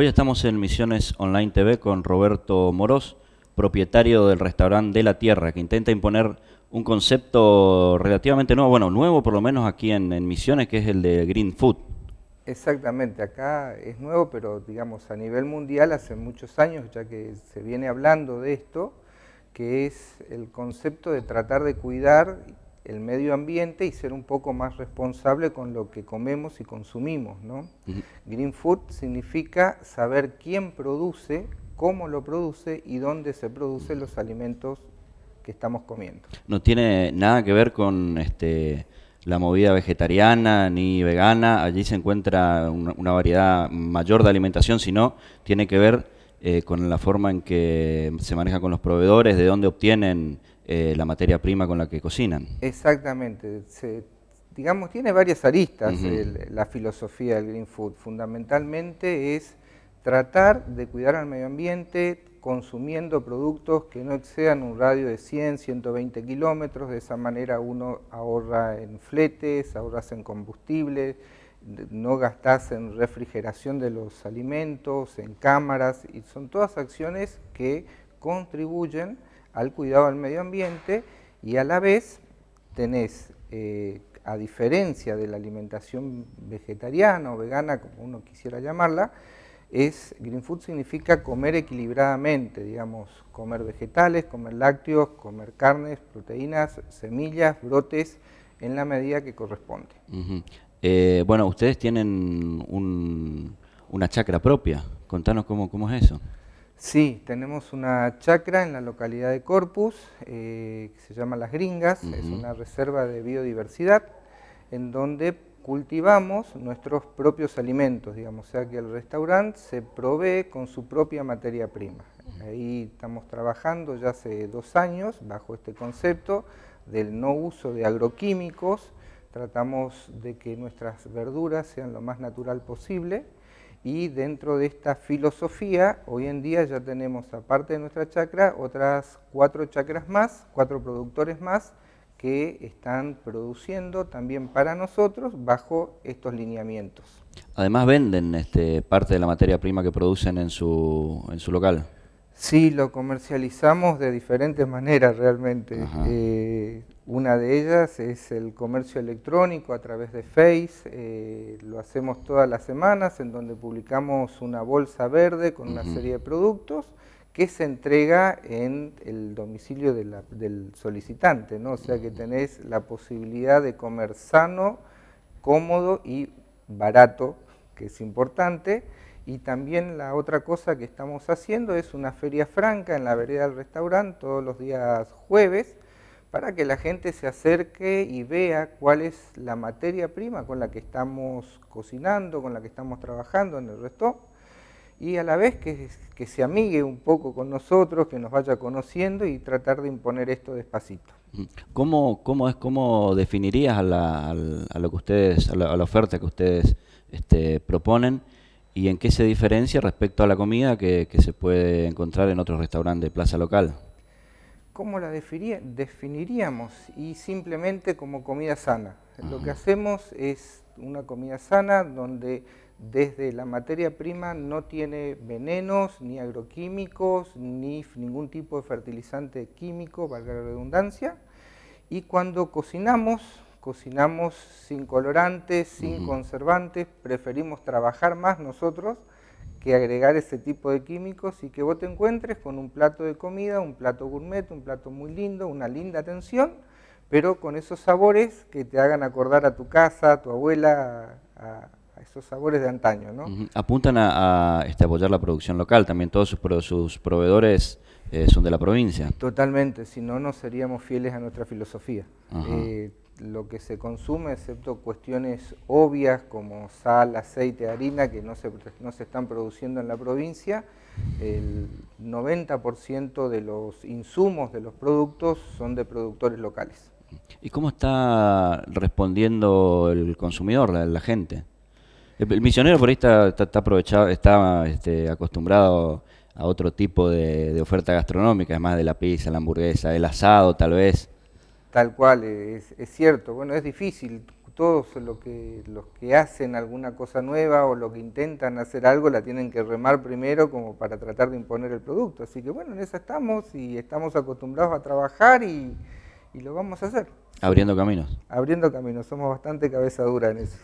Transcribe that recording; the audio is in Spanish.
Hoy estamos en Misiones Online TV con Roberto Moros, propietario del restaurante De la Tierra, que intenta imponer un concepto relativamente nuevo, bueno, nuevo por lo menos aquí en Misiones, que es el de Green Food. Exactamente, acá es nuevo, pero digamos a nivel mundial hace muchos años ya que se viene hablando de esto, que es el concepto de tratar de cuidar el medio ambiente y ser un poco más responsable con lo que comemos y consumimos. ¿no? Green food significa saber quién produce, cómo lo produce y dónde se producen los alimentos que estamos comiendo. No tiene nada que ver con este, la movida vegetariana ni vegana, allí se encuentra una, variedad mayor de alimentación, sino tiene que ver eh, con la forma en que se maneja con los proveedores, de dónde obtienen eh, la materia prima con la que cocinan. Exactamente. Se, digamos, tiene varias aristas la filosofía del Green Food. Fundamentalmente es tratar de cuidar al medio ambiente consumiendo productos que no excedan un radio de 100, 120 kilómetros, de esa manera uno ahorra en fletes, ahorras en combustible, no gastas en refrigeración de los alimentos, en cámaras, y son todas acciones que contribuyen al cuidado del medio ambiente y a la vez tenés, eh, a diferencia de la alimentación vegetariana o vegana, como uno quisiera llamarla, es, green food significa comer equilibradamente, digamos, comer vegetales, comer lácteos, comer carnes, proteínas, semillas, brotes, en la medida que corresponde. Eh, bueno, ustedes tienen una chacra propia, contanos cómo, cómo es eso. Sí, tenemos una chacra en la localidad de Corpus, eh, que se llama Las Gringas, es una reserva de biodiversidad, en donde cultivamos nuestros propios alimentos, digamos, o sea que el restaurante se provee con su propia materia prima. Ahí estamos trabajando ya hace dos años bajo este concepto del no uso de agroquímicos, tratamos de que nuestras verduras sean lo más natural posible, y dentro de esta filosofía, hoy en día ya tenemos, aparte de nuestra chacra, otras cuatro chacras más, cuatro productores más, que están produciendo también para nosotros bajo estos lineamientos. Además venden este, parte de la materia prima que producen en su, en su local. Sí, lo comercializamos de diferentes maneras realmente. Eh, una de ellas es el comercio electrónico a través de Face. Eh, lo hacemos todas las semanas en donde publicamos una bolsa verde con una serie de productos que se entrega en el domicilio del solicitante, ¿no? O sea que tenés la posibilidad de comer sano, cómodo y barato, que es importante y también la otra cosa que estamos haciendo es una feria franca en la vereda del restaurante todos los días jueves para que la gente se acerque y vea cuál es la materia prima con la que estamos cocinando, con la que estamos trabajando en el resto y a la vez que, se amigue un poco con nosotros, que nos vaya conociendo y tratar de imponer esto despacito. Mm. ¿Cómo, cómo, es, cómo definirías a, la, lo que ustedes, oferta que ustedes este, proponen? ¿Y en qué se diferencia respecto a la comida que, se puede encontrar en otro restaurante de plaza local? ¿Cómo la definiríamos? Y simplemente como comida sana. Lo que hacemos es una comida sana donde desde la materia prima no tiene venenos, ni agroquímicos, ni ningún tipo de fertilizante químico, valga la redundancia. Y cuando cocinamos, cocinamos sin colorantes, sin conservantes, preferimos trabajar más nosotros que agregar ese tipo de químicos y que vos te encuentres con un plato de comida, un plato gourmet, un plato muy lindo, una linda atención, pero con esos sabores que te hagan acordar a tu casa, a tu abuela, a, esos sabores de antaño. ¿no? Apuntan a, a este, apoyar la producción local, también todos sus, sus proveedores eh, son de la provincia. Totalmente, si no, no seríamos fieles a nuestra filosofía lo que se consume, excepto cuestiones obvias como sal, aceite, harina, que no se, no se están produciendo en la provincia, el 90% de los insumos de los productos son de productores locales. ¿Y cómo está respondiendo el consumidor, la, gente? El, misionero por ahí está, está, aprovechado, está este, acostumbrado a otro tipo de, de oferta gastronómica, además más de la pizza, la hamburguesa, el asado tal vez. Tal cual, eh, es, es, cierto. Bueno, es difícil. Todos lo que, los que hacen alguna cosa nueva o lo que intentan hacer algo la tienen que remar primero como para tratar de imponer el producto. Así que bueno, en eso estamos y estamos acostumbrados a trabajar y, y lo vamos a hacer. Abriendo caminos. Abriendo caminos, somos bastante cabeza dura en eso.